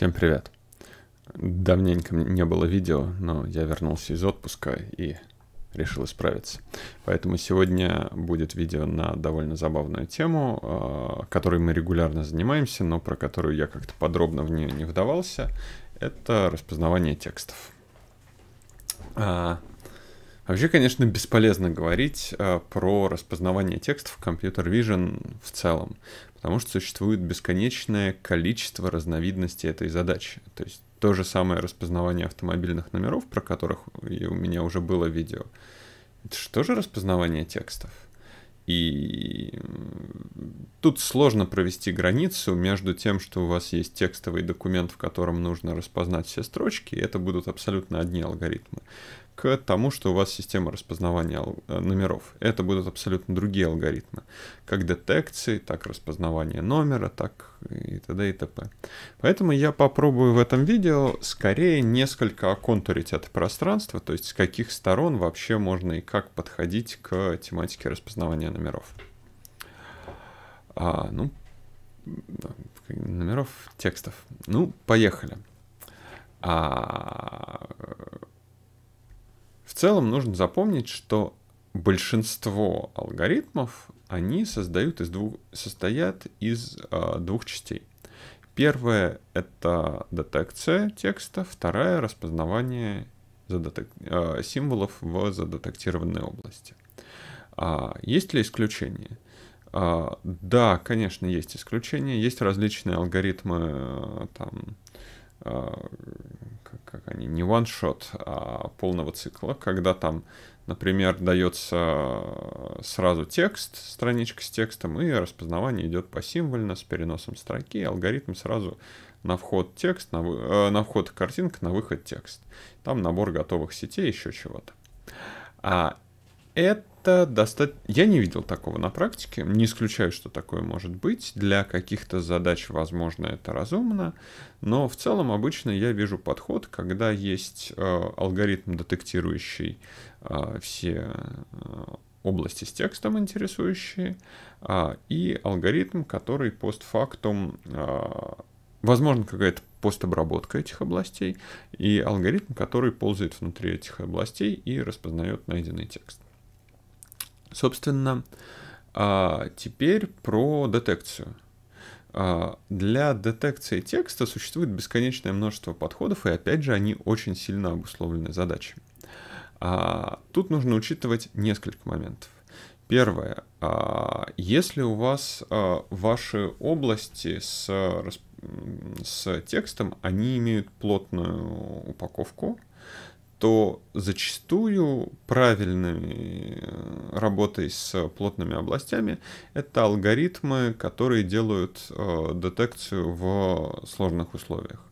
Всем привет. Давненько не было видео, но я вернулся из отпуска и решил исправиться. Поэтому сегодня будет видео на довольно забавную тему, а, которой мы регулярно занимаемся, но про которую я как-то подробно в нее не вдавался. Это распознавание текстов. А, Вообще, конечно, бесполезно говорить э, про распознавание текстов в компьютер Vision в целом, потому что существует бесконечное количество разновидностей этой задачи. То есть то же самое распознавание автомобильных номеров, про которых и у меня уже было видео, это же тоже распознавание текстов. И тут сложно провести границу между тем, что у вас есть текстовый документ, в котором нужно распознать все строчки, и это будут абсолютно одни алгоритмы, к тому, что у вас система распознавания э, номеров. Это будут абсолютно другие алгоритмы. Как детекции, так распознавание номера, так и т.д. и т.п. Поэтому я попробую в этом видео скорее несколько оконтурить это пространство, то есть с каких сторон вообще можно и как подходить к тематике распознавания номеров. А, ну, номеров текстов. Ну, поехали. А... В целом нужно запомнить, что большинство алгоритмов они создают из двух, состоят из э, двух частей. Первая — это детекция текста, вторая — распознавание задетек... э, а, символов в задетектированной области. А, есть ли исключения? А, да, конечно, есть исключения. Есть различные алгоритмы, а, там, как, как они, не one-shot, а полного цикла, когда там Например, дается э, сразу текст, страничка с текстом, и распознавание идет посимвольно с переносом строки. Алгоритм сразу на вход текст, на, э, на вход картинка, на выход текст. Там набор готовых сетей, еще чего-то. А это это достаточно... Я не видел такого на практике. Не исключаю, что такое может быть. Для каких-то задач, возможно, это разумно. Но в целом обычно я вижу подход, когда есть э, алгоритм, детектирующий э, все э, области с текстом интересующие, э, и алгоритм, который постфактум... Э, возможно, какая-то постобработка этих областей и алгоритм, который ползает внутри этих областей и распознает найденный текст. Собственно, а, теперь про детекцию. А, для детекции текста существует бесконечное множество подходов, и опять же они очень сильно обусловлены задачей. А, тут нужно учитывать несколько моментов. Первое. Если у вас ваши области с, с текстом, они имеют плотную упаковку, то зачастую правильными э, работой с плотными областями это алгоритмы, которые делают э, детекцию в сложных условиях.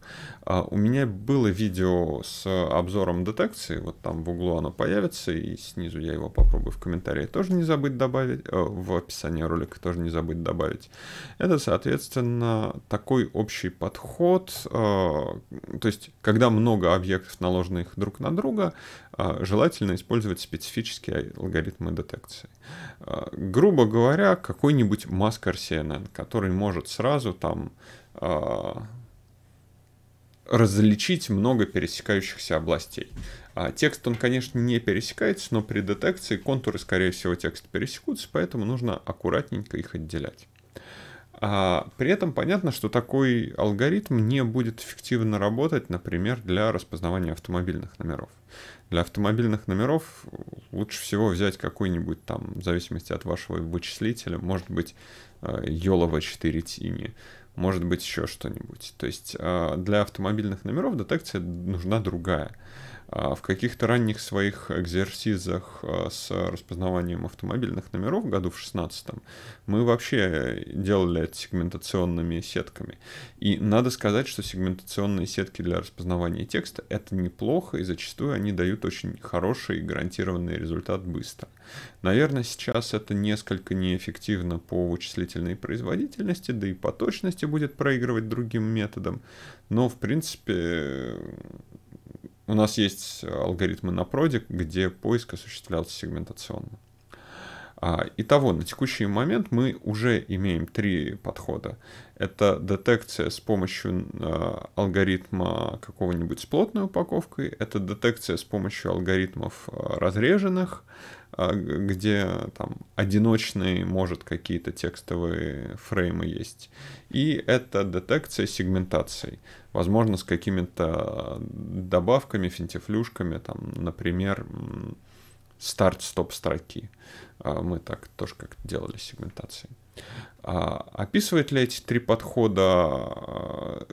А, у меня было видео с обзором детекции, вот там в углу оно появится, и снизу я его попробую в комментарии тоже не забыть добавить, э, в описании ролика тоже не забыть добавить. Это, соответственно, такой общий подход, э, то есть, когда много объектов, наложенных друг на друга, э, желательно использовать специфические алгоритмы детекции. Грубо говоря, какой-нибудь маскер CNN, который может сразу там различить много пересекающихся областей. А текст, он, конечно, не пересекается, но при детекции контуры, скорее всего, текста пересекутся, поэтому нужно аккуратненько их отделять. А при этом понятно, что такой алгоритм не будет эффективно работать, например, для распознавания автомобильных номеров. Для автомобильных номеров лучше всего взять какой-нибудь там, в зависимости от вашего вычислителя, может быть, YOLOVA э, 4 тини, может быть еще что-нибудь. То есть а, для автомобильных номеров детекция нужна другая. А, в каких-то ранних своих экзерсизах а, с распознаванием автомобильных номеров году в 16 мы вообще делали это сегментационными сетками. И надо сказать, что сегментационные сетки для распознавания текста — это неплохо, и зачастую они дают очень хороший и гарантированный результат быстро. Наверное, сейчас это несколько неэффективно по вычислительной производительности, да и по точности будет проигрывать другим методам, Но, в принципе, у нас есть э, алгоритмы на Prodic, где поиск осуществлялся сегментационно. А, итого, на текущий момент мы уже имеем три подхода. Это детекция с помощью э, алгоритма какого-нибудь с плотной упаковкой, это детекция с помощью алгоритмов э, разреженных, а где там одиночные, может, какие-то текстовые фреймы есть. И это детекция сегментаций, возможно, с какими-то добавками, финтифлюшками, там, например, старт-стоп строки. А мы так тоже как-то делали сегментации. А описывает ли эти три подхода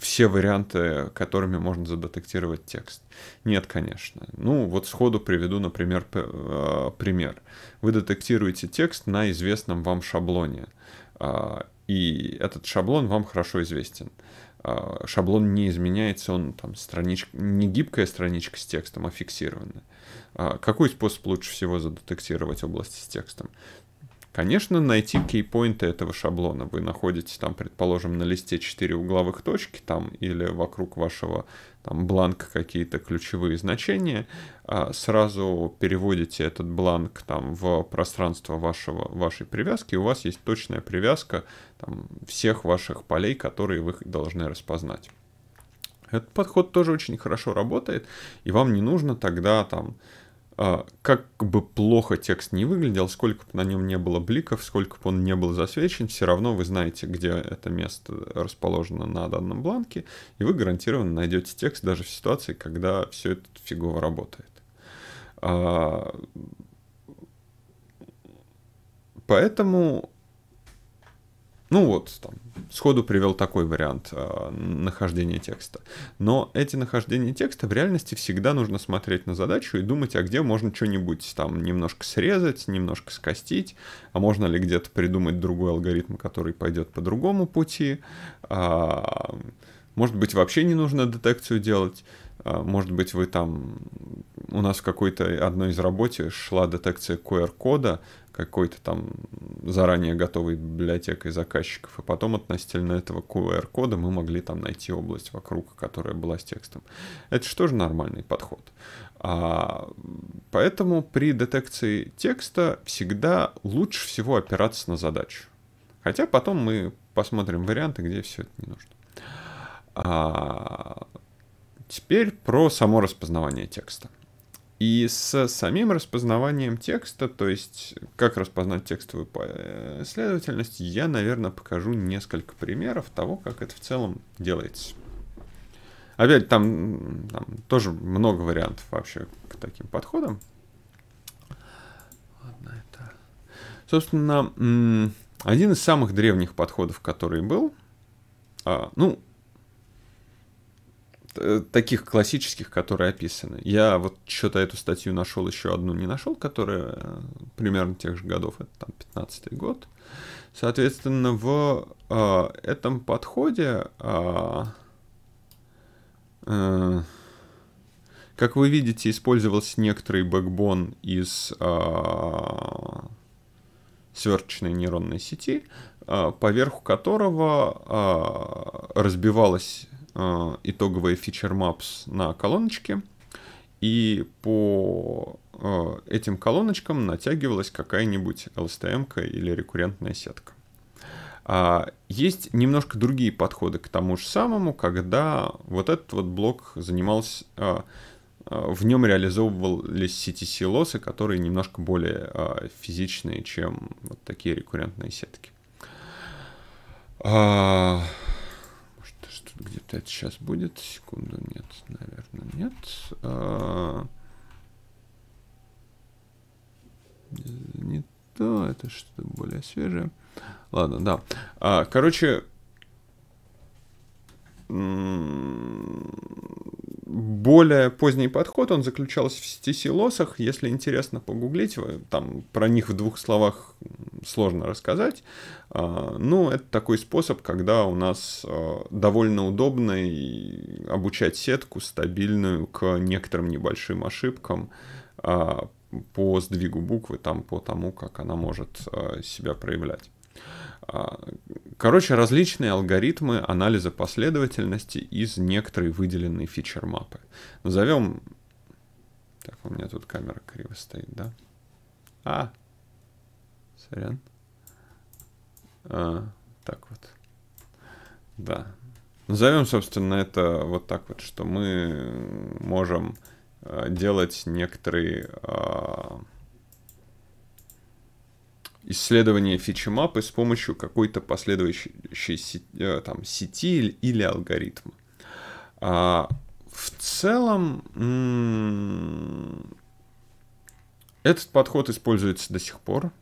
все варианты, которыми можно задетектировать текст? Нет, конечно. Ну, вот сходу приведу, например, э, пример. Вы детектируете текст на известном вам шаблоне, а, и этот шаблон вам хорошо известен. А, шаблон не изменяется, он там страничка, не гибкая страничка с текстом, а фиксированная. А, какой способ лучше всего задетектировать область с текстом? Конечно, найти кейпоинты этого шаблона. Вы находите там, предположим, на листе 4 угловых точки там или вокруг вашего там бланка какие-то ключевые значения, а, сразу переводите этот бланк там в пространство вашего, вашей привязки, и у вас есть точная привязка там, всех ваших полей, которые вы должны распознать. Этот подход тоже очень хорошо работает, и вам не нужно тогда там а, как бы плохо текст не выглядел, сколько бы на нем не было бликов, сколько бы он не был засвечен, все равно вы знаете, где это место расположено на данном бланке, и вы гарантированно найдете текст даже в ситуации, когда все это фигово работает. А, поэтому ну вот, там, сходу привел такой вариант э, нахождения текста. Но эти нахождения текста в реальности всегда нужно смотреть на задачу и думать, а где можно что-нибудь там немножко срезать, немножко скостить, а можно ли где-то придумать другой алгоритм, который пойдет по другому пути. Э, может быть, вообще не нужно детекцию делать. А, может быть, вы там у нас в какой-то одной из работе шла детекция QR-кода какой-то там заранее готовой библиотекой заказчиков, и потом относительно этого QR-кода мы могли там найти область вокруг, которая была с текстом. Это же тоже нормальный подход. А, поэтому при детекции текста всегда лучше всего опираться на задачу. Хотя потом мы посмотрим варианты, где все это не нужно. А, теперь про само распознавание текста. И с самим распознаванием текста, то есть как распознать текстовую последовательность, э, я, наверное, покажу несколько примеров того, как это в целом делается. Опять там, там тоже много вариантов вообще к таким подходам. Ладно, это... Собственно, один из самых древних подходов, который был, а, ну, Э, таких классических, которые описаны. Я вот что-то эту статью нашел, еще одну не нашел, которая э, примерно тех же годов, это там 15 год. Соответственно, в э, этом подходе, э, э, как вы видите, использовался некоторый бэкбон из э, сверточной нейронной сети, э, поверху которого э, разбивалась Э, итоговые фичер maps на колоночке, и по э, этим колоночкам натягивалась какая-нибудь LSTM или рекуррентная сетка. А, есть немножко другие подходы к тому же самому, когда вот этот вот блок занимался, э, в нем реализовывались CTC-лосы, которые немножко более физичные, чем вот такие рекуррентные сетки. А, где-то это сейчас будет. Секунду, нет, наверное, нет. А... Не то, это что-то более свежее. Ладно, да. А, короче, более поздний подход, он заключался в стесилосах Если интересно погуглить, там про них в двух словах сложно рассказать. А, ну, это такой способ, когда у нас а, довольно удобно обучать сетку стабильную к некоторым небольшим ошибкам а, по сдвигу буквы, там, по тому, как она может себя проявлять. А, короче, различные алгоритмы анализа последовательности из некоторой выделенной фичер-мапы. Назовем... Так, у меня тут камера криво стоит, да? А, сорян. А, так вот. Да. Назовем, собственно, это вот так вот, что мы можем э, делать некоторые а, исследование фичемапы с помощью какой-то последующей э, там, сети или алгоритма. А, в целом этот подход используется до сих пор.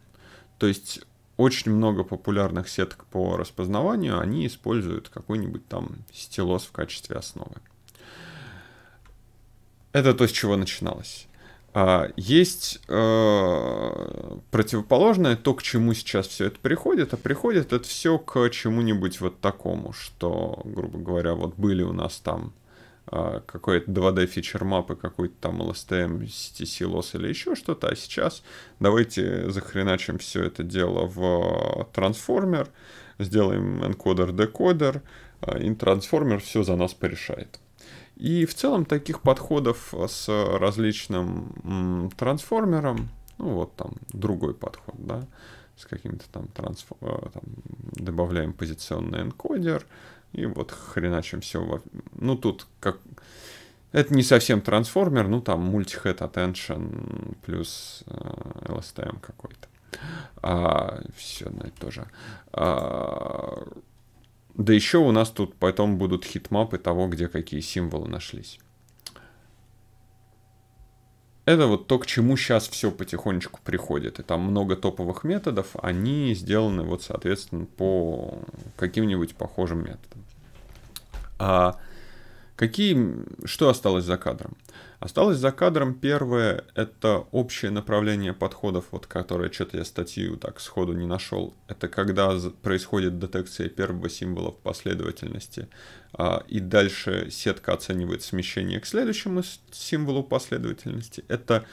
То есть очень много популярных сеток по распознаванию, они используют какой-нибудь там стилос в качестве основы. Это то, с чего начиналось. А, есть э, противоположное то, к чему сейчас все это приходит, а приходит это все к чему-нибудь вот такому, что, грубо говоря, вот были у нас там а, какой-то 2D фичер мапы, какой-то там LSTM, CTC, LOS или еще что-то, а сейчас давайте захреначим все это дело в трансформер, сделаем энкодер-декодер, а, и трансформер все за нас порешает. И в целом таких подходов э, с различным трансформером, ну вот там другой подход, да, с каким-то там, трансф... Э, добавляем позиционный энкодер, и вот хреначим все. Во... Ну тут как... Это не совсем трансформер, ну там мультихед head attention плюс э, LSTM какой-то. А, все одно тоже. А, да еще у нас тут потом будут хитмапы того, где какие символы нашлись. Это вот то, к чему сейчас все потихонечку приходит. И там много топовых методов, они сделаны вот, соответственно, по каким-нибудь похожим методам. А Какие, что осталось за кадром? Осталось за кадром первое, это общее направление подходов, вот которое, что-то я статью так сходу не нашел. Это когда происходит детекция первого символа в последовательности, а, и дальше сетка оценивает смещение к следующему символу последовательности. Это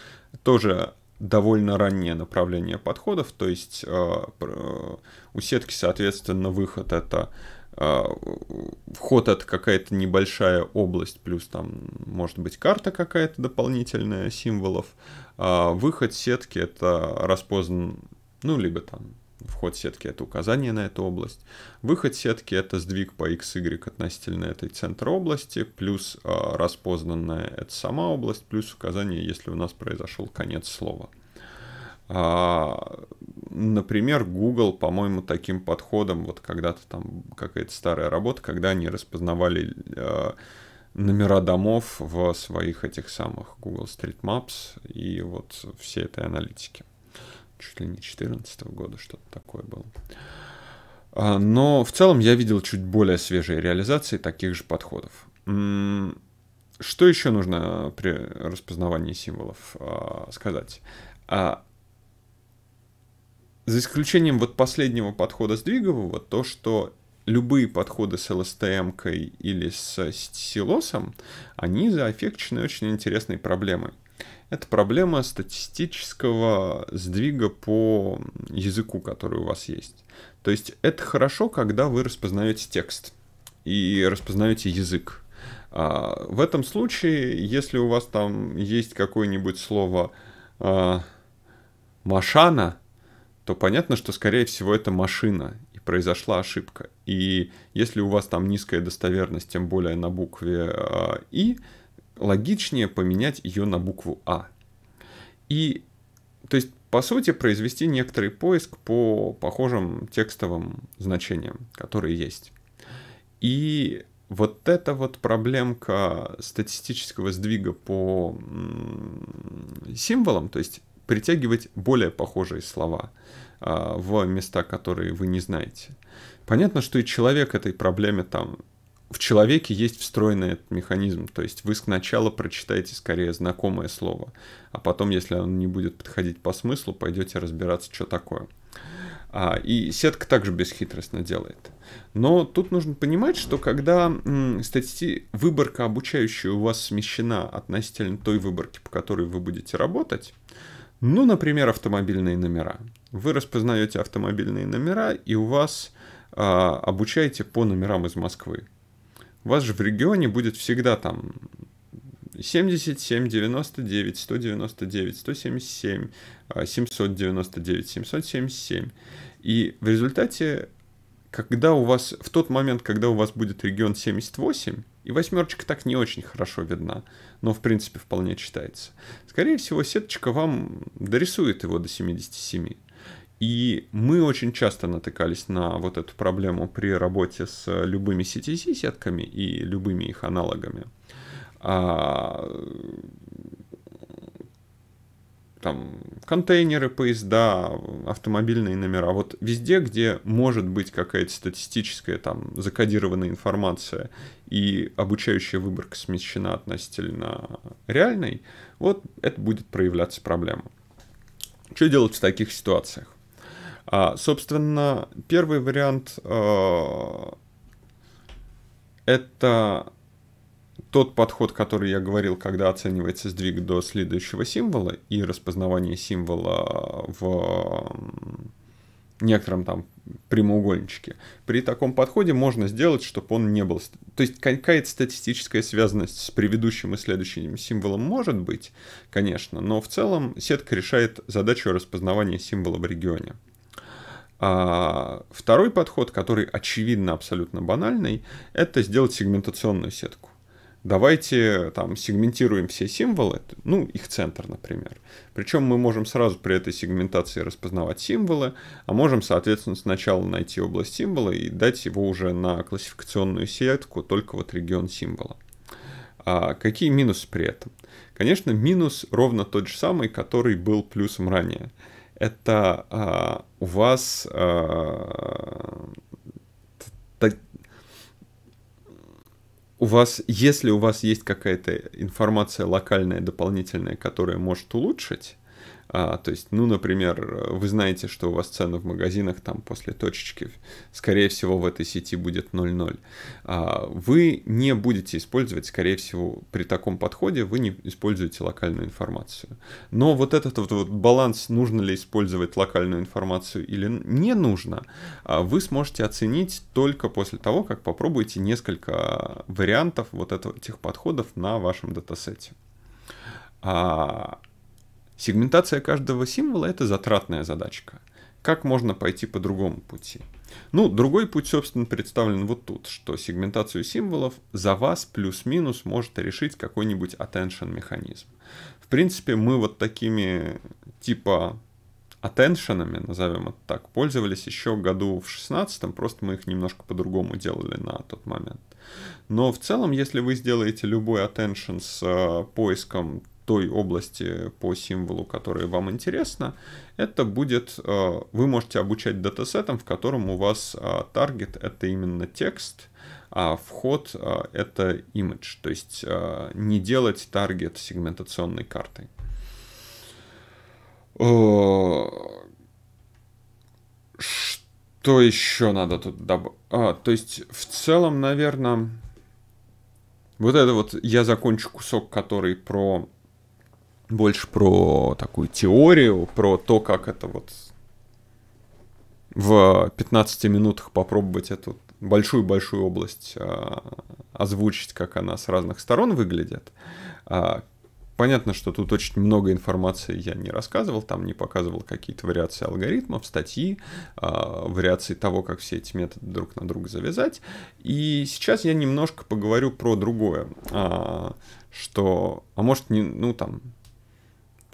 тоже довольно раннее направление подходов, то есть а, э, у сетки, соответственно, выход это а, вход это какая-то небольшая область, плюс там может быть карта какая-то дополнительная символов. А выход сетки это распознан, ну, либо там вход сетки это указание на эту область. Выход сетки это сдвиг по x y относительно этой центра области, плюс а, распознанная это сама область, плюс указание, если у нас произошел конец слова. А, например, Google, по-моему, таким подходом, вот когда-то там какая-то старая работа, когда они распознавали а, номера домов в своих этих самых Google Street Maps и вот все этой аналитики. Чуть ли не 2014 года что-то такое было. А, но в целом я видел чуть более свежие реализации таких же подходов. Что еще нужно при распознавании символов сказать? За исключением вот последнего подхода сдвигового, то, что любые подходы с LSTM или с силосом, они заэффекчены очень интересной проблемой. Это проблема статистического сдвига по языку, который у вас есть. То есть это хорошо, когда вы распознаете текст и распознаете язык. А, в этом случае, если у вас там есть какое-нибудь слово а, «машана», то понятно, что, скорее всего, это машина, и произошла ошибка. И если у вас там низкая достоверность, тем более на букве а, «и», логичнее поменять ее на букву «а». И, то есть, по сути, произвести некоторый поиск по похожим текстовым значениям, которые есть. И вот эта вот проблемка статистического сдвига по символам, то есть притягивать более похожие слова а, в места, которые вы не знаете. Понятно, что и человек этой проблеме там в человеке есть встроенный этот механизм, то есть вы сначала прочитаете скорее знакомое слово, а потом, если оно не будет подходить по смыслу, пойдете разбираться, что такое. А, и сетка также бесхитростно делает. Но тут нужно понимать, что когда м, стати... выборка обучающая у вас смещена относительно той выборки, по которой вы будете работать, ну, например, автомобильные номера. Вы распознаете автомобильные номера, и у вас э, обучаете по номерам из Москвы. У вас же в регионе будет всегда там 77, 99, 199, 177, 799, 777. И в результате когда у вас, в тот момент, когда у вас будет регион 78, и восьмерочка так не очень хорошо видна, но в принципе вполне читается. Скорее всего, сеточка вам дорисует его до 77. И мы очень часто натыкались на вот эту проблему при работе с любыми CTC-сетками и любыми их аналогами. А, там контейнеры, поезда, автомобильные номера. Вот везде, где может быть какая-то статистическая там закодированная информация и обучающая выборка смещена относительно реальной, вот это будет проявляться проблема. Что делать в таких ситуациях? А, собственно, первый вариант э, это тот подход, который я говорил, когда оценивается сдвиг до следующего символа и распознавание символа в некотором там прямоугольничке. При таком подходе можно сделать, чтобы он не был... То есть какая-то статистическая связанность с предыдущим и следующим символом может быть, конечно, но в целом сетка решает задачу распознавания символа в регионе. А второй подход, который очевидно абсолютно банальный, это сделать сегментационную сетку давайте там сегментируем все символы, ну, их центр, например. Причем мы можем сразу при этой сегментации распознавать символы, а можем, соответственно, сначала найти область символа и дать его уже на классификационную сетку, только вот регион символа. А какие минусы при этом? Конечно, минус ровно тот же самый, который был плюсом ранее. Это а, у вас а, у вас, если у вас есть какая-то информация локальная, дополнительная, которая может улучшить, а, то есть, ну, например, вы знаете, что у вас цены в магазинах там после точечки, скорее всего, в этой сети будет 0,0. А, вы не будете использовать, скорее всего, при таком подходе вы не используете локальную информацию. Но вот этот вот, вот баланс, нужно ли использовать локальную информацию или не нужно, а, вы сможете оценить только после того, как попробуете несколько вариантов вот этого, этих подходов на вашем датасете. А, Сегментация каждого символа – это затратная задачка. Как можно пойти по другому пути? Ну, другой путь, собственно, представлен вот тут, что сегментацию символов за вас плюс-минус может решить какой-нибудь attention механизм. В принципе, мы вот такими типа атеншенами, назовем это так, пользовались еще году в 16 просто мы их немножко по-другому делали на тот момент. Но в целом, если вы сделаете любой attention с э, поиском той области по символу, которая вам интересна, это будет, э, вы можете обучать датасетом, в котором у вас э, таргет это именно текст, а вход э, это image, то есть не делать таргет сегментационной картой. Что еще надо тут добавить? А, то есть в целом, наверное, вот это вот я закончу кусок, который про больше про такую теорию, про то, как это вот в 15 минутах попробовать эту большую-большую область а, озвучить, как она с разных сторон выглядит. А, понятно, что тут очень много информации я не рассказывал, там не показывал какие-то вариации алгоритмов, статьи, а, вариации того, как все эти методы друг на друга завязать. И сейчас я немножко поговорю про другое, а, что, а может, не, ну там,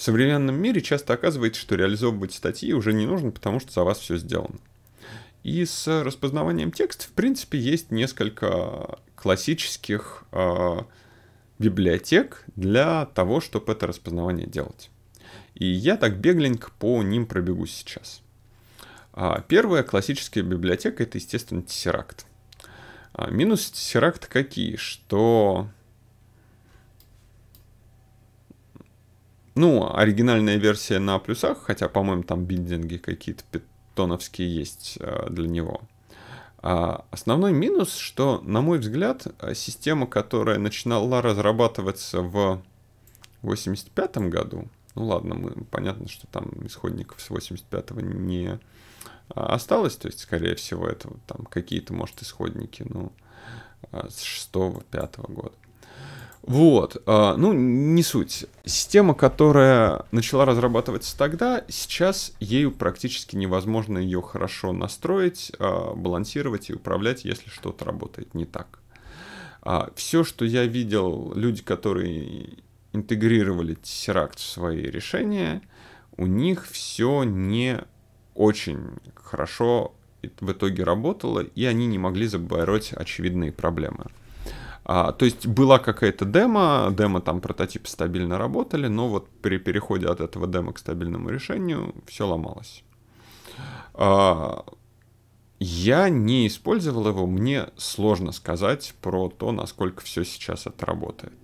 в современном мире часто оказывается, что реализовывать статьи уже не нужно, потому что за вас все сделано. И с распознаванием текста, в принципе, есть несколько классических э, библиотек для того, чтобы это распознавание делать. И я так бегленько по ним пробегусь сейчас. А, первая классическая библиотека — это, естественно, Tesseract. Минус Tesseract какие? Что Ну, оригинальная версия на плюсах, хотя, по-моему, там биндинги какие-то питоновские есть э, для него. А, основной минус, что, на мой взгляд, система, которая начинала разрабатываться в 85 году, ну ладно, мы, понятно, что там исходников с 85-го не э, осталось, то есть, скорее всего, это там какие-то, может, исходники, ну, э, с 6-5 года. Вот, а, ну, не суть. Система, которая начала разрабатываться тогда, сейчас ею практически невозможно ее хорошо настроить, а, балансировать и управлять, если что-то работает не так. А, все, что я видел, люди, которые интегрировали Tesseract в свои решения, у них все не очень хорошо в итоге работало, и они не могли забороть очевидные проблемы. А, то есть была какая-то демо, демо там прототипы стабильно работали, но вот при переходе от этого демо к стабильному решению все ломалось. А, я не использовал его, мне сложно сказать про то, насколько все сейчас отработает.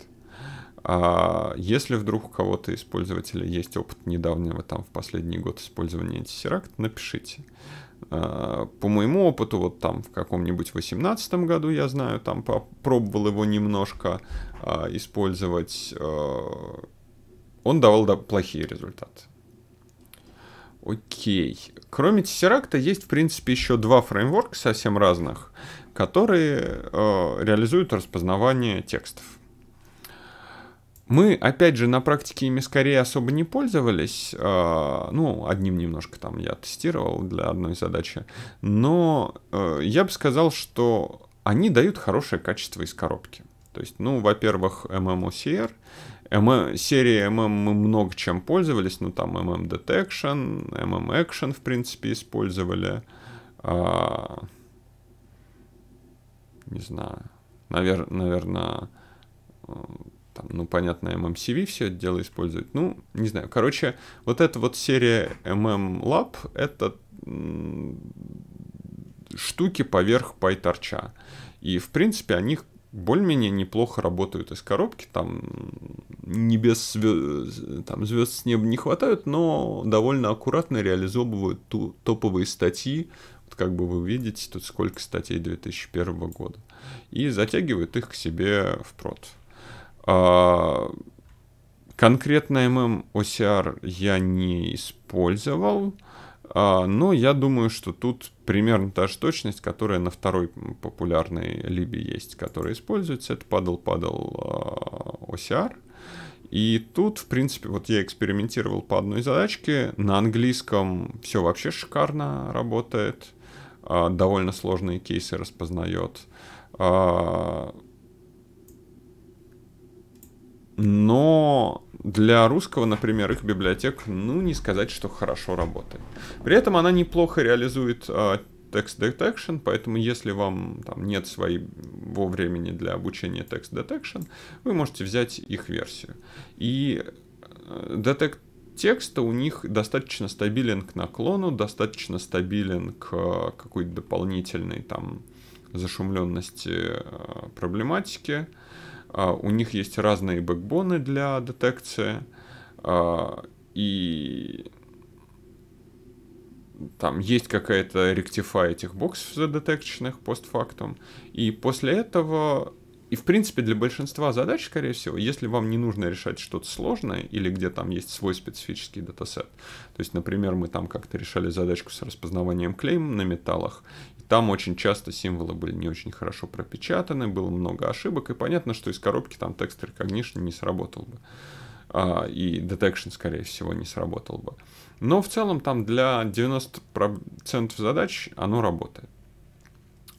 А если вдруг у кого-то из пользователей есть опыт недавнего, там, в последний год использования Tesseract, напишите. Э, по моему опыту, вот там в каком-нибудь 18 году, я знаю, там попробовал его немножко э, использовать, э, он давал да, плохие результаты. Окей. Кроме Tesseract есть, в принципе, еще два фреймворка совсем разных, которые реализуют распознавание текстов. Мы, опять же, на практике ими скорее особо не пользовались. А, ну, одним немножко там я тестировал для одной задачи. Но э, я бы сказал, что они дают хорошее качество из коробки. То есть, ну, во-первых, MMOCR. MM, серии MM мы много чем пользовались. Ну, там MM Detection, MM Action, в принципе, использовали. А, не знаю. Навер... Наверное э, там, ну, понятно, MMCV все это дело использует. Ну, не знаю. Короче, вот эта вот серия MM Lab — это штуки поверх PyTorch. И, в принципе, они более-менее неплохо работают из коробки, там небес звезд, там звезд с неба не хватает, но довольно аккуратно реализовывают ту, топовые статьи, вот как бы вы видите, тут сколько статей 2001 года, и затягивают их к себе в прот. А, конкретно OCR я не использовал, а, но я думаю, что тут примерно та же точность, которая на второй популярной либе есть, которая используется. Это падал-падал OCR. А, И тут, в принципе, вот я экспериментировал по одной задачке. На английском все вообще шикарно работает. Довольно сложные кейсы распознает но для русского, например, их библиотек, ну, не сказать, что хорошо работает. При этом она неплохо реализует э, text detection, поэтому если вам там, нет своего времени для обучения text detection, вы можете взять их версию. И э, детект текста у них достаточно стабилен к наклону, достаточно стабилен к э, какой-то дополнительной там зашумленности проблематики. Э, проблематике а, у них есть разные бэкбоны для детекции. А, и там есть какая-то ректифа этих боксов задетекченных постфактум. И после этого и, в принципе, для большинства задач, скорее всего, если вам не нужно решать что-то сложное или где там есть свой специфический датасет, то есть, например, мы там как-то решали задачку с распознаванием клейм на металлах, там очень часто символы были не очень хорошо пропечатаны, было много ошибок, и понятно, что из коробки там текст recognition не сработал бы. А, и detection, скорее всего, не сработал бы. Но в целом там для 90% задач оно работает.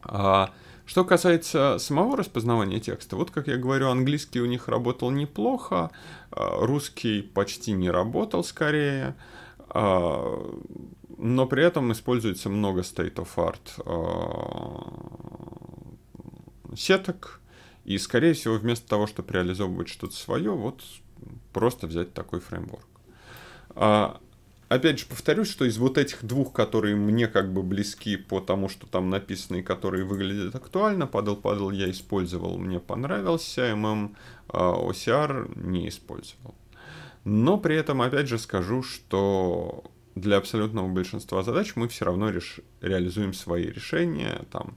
А, что касается самого распознавания текста, вот как я говорю, английский у них работал неплохо, а, русский почти не работал скорее. А, но при этом используется много state of art э, сеток, и, скорее всего, вместо того, чтобы реализовывать что-то свое, вот просто взять такой фреймворк. А, опять же, повторюсь, что из вот этих двух, которые мне как бы близки по тому, что там написано и которые выглядят актуально, падал-падал я использовал, мне понравился, MM а OCR не использовал. Но при этом, опять же, скажу, что для абсолютного большинства задач мы все равно реш... реализуем свои решения, там,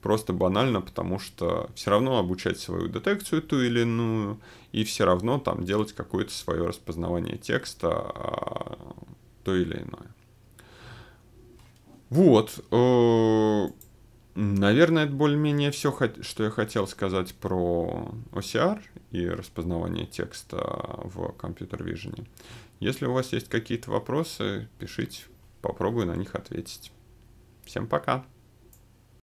просто банально, потому что все равно обучать свою детекцию ту или иную, и все равно там делать какое-то свое распознавание текста а, то или иное. Вот. Э, Наверное, это более-менее все, что я хотел сказать про OCR и распознавание текста в компьютер вижене. Если у вас есть какие-то вопросы, пишите, попробую на них ответить. Всем пока!